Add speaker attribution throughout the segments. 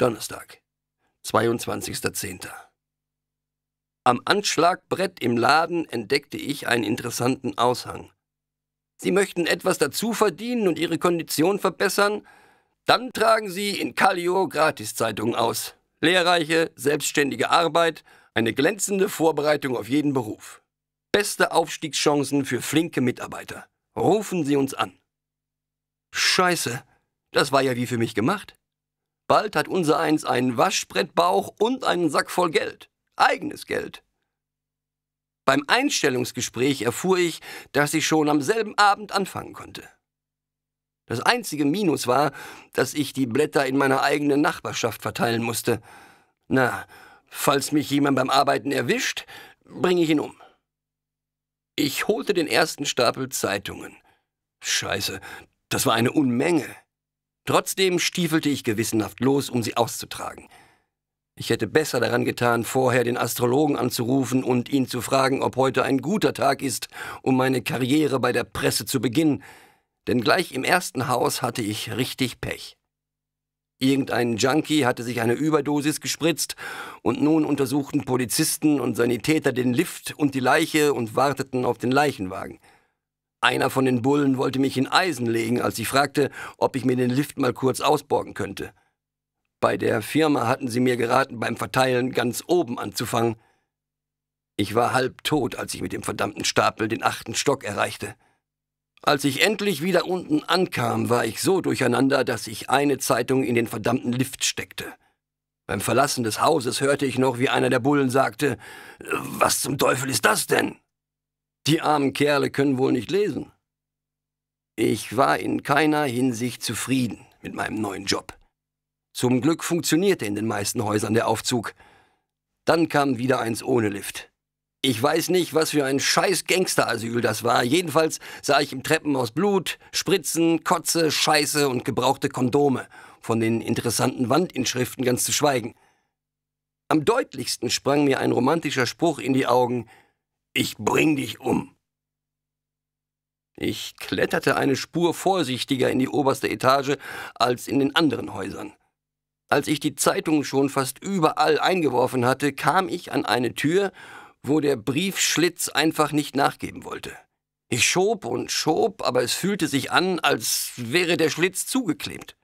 Speaker 1: Donnerstag, 22.10. Am Anschlagbrett im Laden entdeckte ich einen interessanten Aushang. Sie möchten etwas dazu verdienen und Ihre Kondition verbessern? Dann tragen Sie in Callio Gratiszeitungen aus. Lehrreiche, selbstständige Arbeit, eine glänzende Vorbereitung auf jeden Beruf. Beste Aufstiegschancen für flinke Mitarbeiter. Rufen Sie uns an. Scheiße, das war ja wie für mich gemacht. Bald hat unser eins einen Waschbrettbauch und einen Sack voll Geld. Eigenes Geld. Beim Einstellungsgespräch erfuhr ich, dass ich schon am selben Abend anfangen konnte. Das einzige Minus war, dass ich die Blätter in meiner eigenen Nachbarschaft verteilen musste. Na, falls mich jemand beim Arbeiten erwischt, bringe ich ihn um. Ich holte den ersten Stapel Zeitungen. Scheiße, das war eine Unmenge. Trotzdem stiefelte ich gewissenhaft los, um sie auszutragen. Ich hätte besser daran getan, vorher den Astrologen anzurufen und ihn zu fragen, ob heute ein guter Tag ist, um meine Karriere bei der Presse zu beginnen, denn gleich im ersten Haus hatte ich richtig Pech. Irgendein Junkie hatte sich eine Überdosis gespritzt und nun untersuchten Polizisten und Sanitäter den Lift und die Leiche und warteten auf den Leichenwagen. Einer von den Bullen wollte mich in Eisen legen, als ich fragte, ob ich mir den Lift mal kurz ausborgen könnte. Bei der Firma hatten sie mir geraten, beim Verteilen ganz oben anzufangen. Ich war halb tot, als ich mit dem verdammten Stapel den achten Stock erreichte. Als ich endlich wieder unten ankam, war ich so durcheinander, dass ich eine Zeitung in den verdammten Lift steckte. Beim Verlassen des Hauses hörte ich noch, wie einer der Bullen sagte, Was zum Teufel ist das denn? Die armen Kerle können wohl nicht lesen. Ich war in keiner Hinsicht zufrieden mit meinem neuen Job. Zum Glück funktionierte in den meisten Häusern der Aufzug. Dann kam wieder eins ohne Lift. Ich weiß nicht, was für ein scheiß Gangsterasyl das war. Jedenfalls sah ich im Treppenhaus Blut, Spritzen, Kotze, Scheiße und gebrauchte Kondome, von den interessanten Wandinschriften ganz zu schweigen. Am deutlichsten sprang mir ein romantischer Spruch in die Augen, ich bring dich um. Ich kletterte eine Spur vorsichtiger in die oberste Etage als in den anderen Häusern. Als ich die Zeitung schon fast überall eingeworfen hatte, kam ich an eine Tür, wo der Briefschlitz einfach nicht nachgeben wollte. Ich schob und schob, aber es fühlte sich an, als wäre der Schlitz zugeklebt.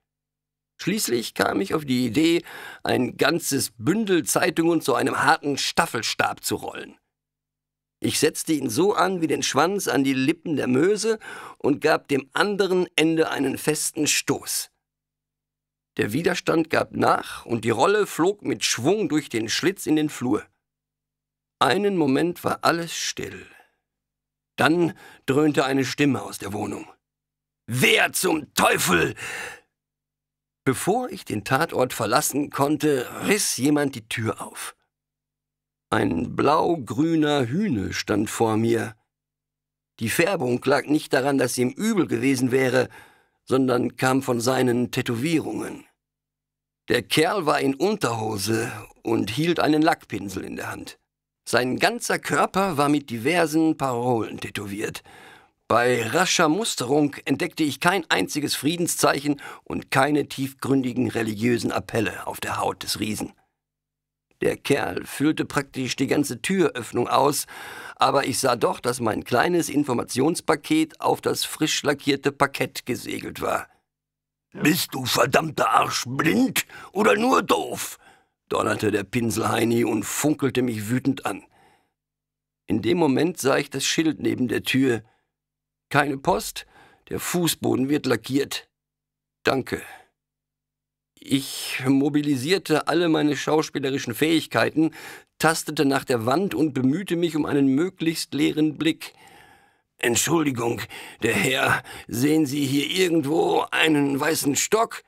Speaker 1: Schließlich kam ich auf die Idee, ein ganzes Bündel Zeitungen zu einem harten Staffelstab zu rollen. Ich setzte ihn so an wie den Schwanz an die Lippen der Möse und gab dem anderen Ende einen festen Stoß. Der Widerstand gab nach und die Rolle flog mit Schwung durch den Schlitz in den Flur. Einen Moment war alles still. Dann dröhnte eine Stimme aus der Wohnung. Wer zum Teufel? Bevor ich den Tatort verlassen konnte, riss jemand die Tür auf. Ein blau-grüner Hühne stand vor mir. Die Färbung lag nicht daran, dass ihm übel gewesen wäre, sondern kam von seinen Tätowierungen. Der Kerl war in Unterhose und hielt einen Lackpinsel in der Hand. Sein ganzer Körper war mit diversen Parolen tätowiert. Bei rascher Musterung entdeckte ich kein einziges Friedenszeichen und keine tiefgründigen religiösen Appelle auf der Haut des Riesen. Der Kerl füllte praktisch die ganze Türöffnung aus, aber ich sah doch, dass mein kleines Informationspaket auf das frisch lackierte Parkett gesegelt war. Bist du verdammter Arsch blind oder nur doof? donnerte der Pinselheini und funkelte mich wütend an. In dem Moment sah ich das Schild neben der Tür. Keine Post, der Fußboden wird lackiert. Danke. Ich mobilisierte alle meine schauspielerischen Fähigkeiten, tastete nach der Wand und bemühte mich um einen möglichst leeren Blick. Entschuldigung, der Herr, sehen Sie hier irgendwo einen weißen Stock?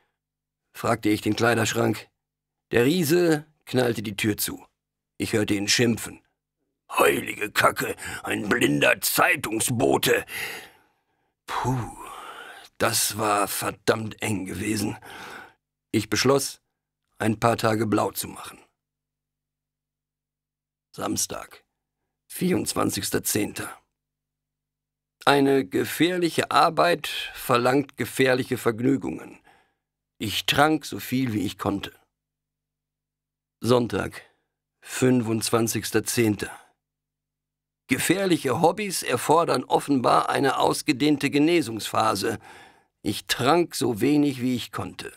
Speaker 1: fragte ich den Kleiderschrank. Der Riese knallte die Tür zu. Ich hörte ihn schimpfen. Heilige Kacke, ein blinder Zeitungsbote. Puh, das war verdammt eng gewesen. Ich beschloss, ein paar Tage blau zu machen. Samstag, 24.10. Eine gefährliche Arbeit verlangt gefährliche Vergnügungen. Ich trank so viel, wie ich konnte. Sonntag, 25.10. Gefährliche Hobbys erfordern offenbar eine ausgedehnte Genesungsphase. Ich trank so wenig, wie ich konnte.